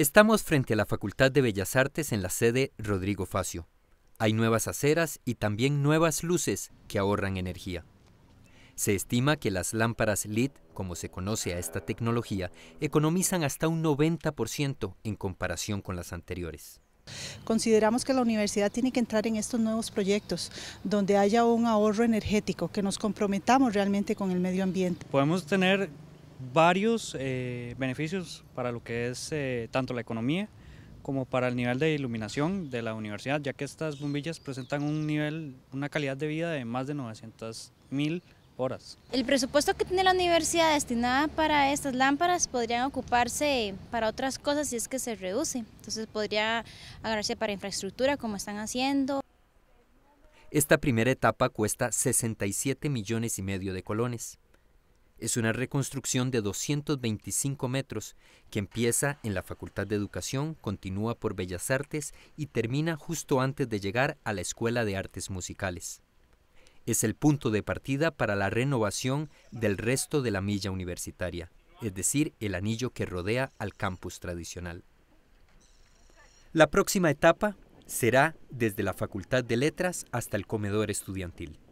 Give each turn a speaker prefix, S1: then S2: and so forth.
S1: Estamos frente a la Facultad de Bellas Artes en la sede Rodrigo Facio. Hay nuevas aceras y también nuevas luces que ahorran energía. Se estima que las lámparas LED, como se conoce a esta tecnología, economizan hasta un 90% en comparación con las anteriores.
S2: Consideramos que la universidad tiene que entrar en estos nuevos proyectos donde haya un ahorro energético, que nos comprometamos realmente con el medio ambiente.
S3: Podemos tener varios eh, beneficios para lo que es eh, tanto la economía como para el nivel de iluminación de la universidad, ya que estas bombillas presentan un nivel, una calidad de vida de más de 900.000 horas.
S4: El presupuesto que tiene la universidad destinada para estas lámparas podrían ocuparse para otras cosas si es que se reduce. Entonces podría agarrarse para infraestructura como están haciendo.
S1: Esta primera etapa cuesta 67 millones y medio de colones es una reconstrucción de 225 metros que empieza en la Facultad de Educación, continúa por Bellas Artes y termina justo antes de llegar a la Escuela de Artes Musicales. Es el punto de partida para la renovación del resto de la milla universitaria, es decir, el anillo que rodea al campus tradicional. La próxima etapa será desde la Facultad de Letras hasta el comedor estudiantil.